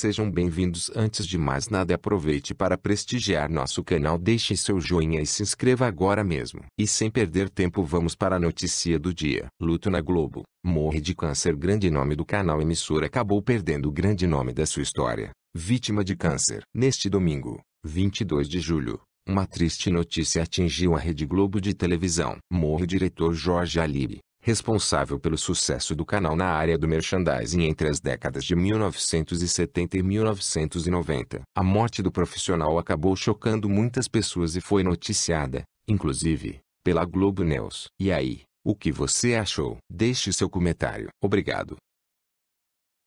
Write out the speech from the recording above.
sejam bem-vindos. Antes de mais nada, aproveite para prestigiar nosso canal, deixe seu joinha e se inscreva agora mesmo. E sem perder tempo, vamos para a notícia do dia. Luto na Globo. Morre de câncer. Grande nome do canal emissora acabou perdendo o grande nome da sua história. Vítima de câncer. Neste domingo, 22 de julho, uma triste notícia atingiu a Rede Globo de televisão. Morre o diretor Jorge Alibi responsável pelo sucesso do canal na área do merchandising entre as décadas de 1970 e 1990. A morte do profissional acabou chocando muitas pessoas e foi noticiada, inclusive, pela Globo News. E aí, o que você achou? Deixe seu comentário. Obrigado.